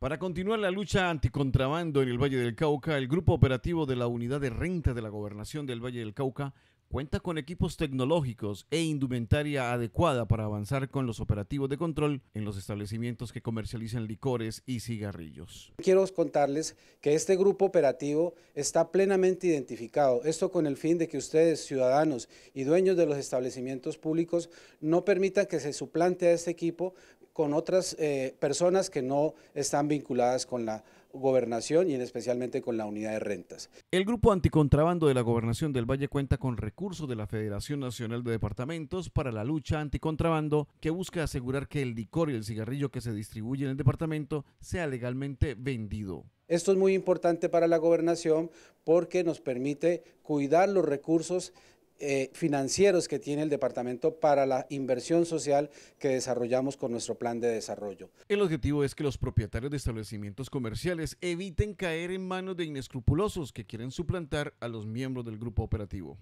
Para continuar la lucha anticontrabando en el Valle del Cauca, el Grupo Operativo de la Unidad de Renta de la Gobernación del Valle del Cauca cuenta con equipos tecnológicos e indumentaria adecuada para avanzar con los operativos de control en los establecimientos que comercializan licores y cigarrillos. Quiero contarles que este grupo operativo está plenamente identificado, esto con el fin de que ustedes, ciudadanos y dueños de los establecimientos públicos, no permitan que se suplante a este equipo con otras eh, personas que no están vinculadas con la gobernación y en especialmente con la unidad de rentas. El grupo anticontrabando de la gobernación del Valle cuenta con recursos de la Federación Nacional de Departamentos para la lucha anticontrabando que busca asegurar que el licor y el cigarrillo que se distribuye en el departamento sea legalmente vendido. Esto es muy importante para la gobernación porque nos permite cuidar los recursos eh, financieros que tiene el departamento para la inversión social que desarrollamos con nuestro plan de desarrollo. El objetivo es que los propietarios de establecimientos comerciales eviten caer en manos de inescrupulosos que quieren suplantar a los miembros del grupo operativo.